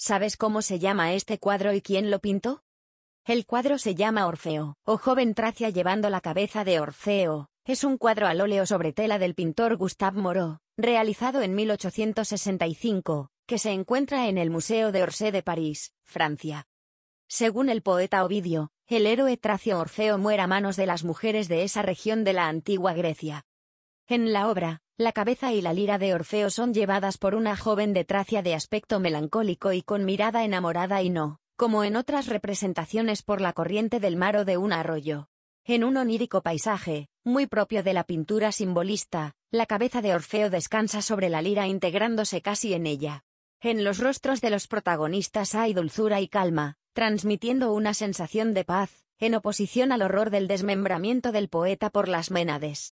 ¿Sabes cómo se llama este cuadro y quién lo pintó? El cuadro se llama Orfeo, o joven Tracia llevando la cabeza de Orfeo. Es un cuadro al óleo sobre tela del pintor Gustave Moreau, realizado en 1865, que se encuentra en el Museo de Orsay de París, Francia. Según el poeta Ovidio, el héroe tracio Orfeo muere a manos de las mujeres de esa región de la antigua Grecia. En la obra, la cabeza y la lira de Orfeo son llevadas por una joven de Tracia de aspecto melancólico y con mirada enamorada y no, como en otras representaciones por la corriente del mar o de un arroyo. En un onírico paisaje, muy propio de la pintura simbolista, la cabeza de Orfeo descansa sobre la lira integrándose casi en ella. En los rostros de los protagonistas hay dulzura y calma, transmitiendo una sensación de paz, en oposición al horror del desmembramiento del poeta por las Ménades.